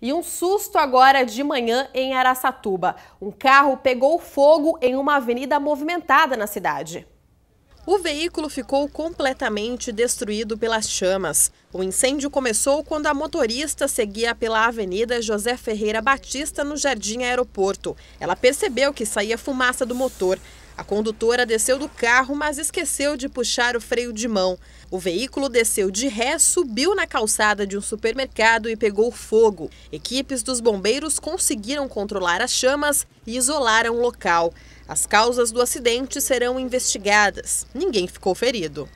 E um susto agora de manhã em Araçatuba. Um carro pegou fogo em uma avenida movimentada na cidade. O veículo ficou completamente destruído pelas chamas. O incêndio começou quando a motorista seguia pela Avenida José Ferreira Batista, no Jardim Aeroporto. Ela percebeu que saía fumaça do motor. A condutora desceu do carro, mas esqueceu de puxar o freio de mão. O veículo desceu de ré, subiu na calçada de um supermercado e pegou fogo. Equipes dos bombeiros conseguiram controlar as chamas e isolaram o local. As causas do acidente serão investigadas. Ninguém ficou ferido.